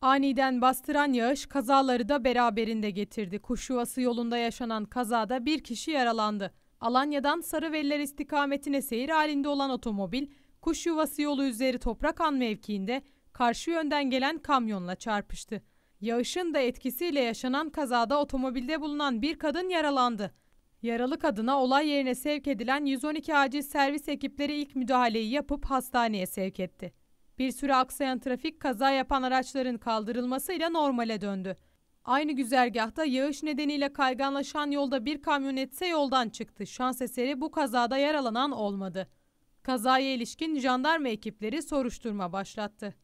Aniden bastıran yağış kazaları da beraberinde getirdi. Kuşyuvası yolunda yaşanan kazada bir kişi yaralandı. Alanya'dan Sarıveller istikametine seyir halinde olan otomobil, Kuşyuvası yolu üzeri Toprakhan mevkiinde karşı yönden gelen kamyonla çarpıştı. Yağışın da etkisiyle yaşanan kazada otomobilde bulunan bir kadın yaralandı. Yaralı kadına olay yerine sevk edilen 112 acil servis ekipleri ilk müdahaleyi yapıp hastaneye sevk etti. Bir süre aksayan trafik kaza yapan araçların kaldırılmasıyla normale döndü. Aynı güzergahta yağış nedeniyle kayganlaşan yolda bir kamyonetse yoldan çıktı. Şans eseri bu kazada yaralanan olmadı. Kazaya ilişkin jandarma ekipleri soruşturma başlattı.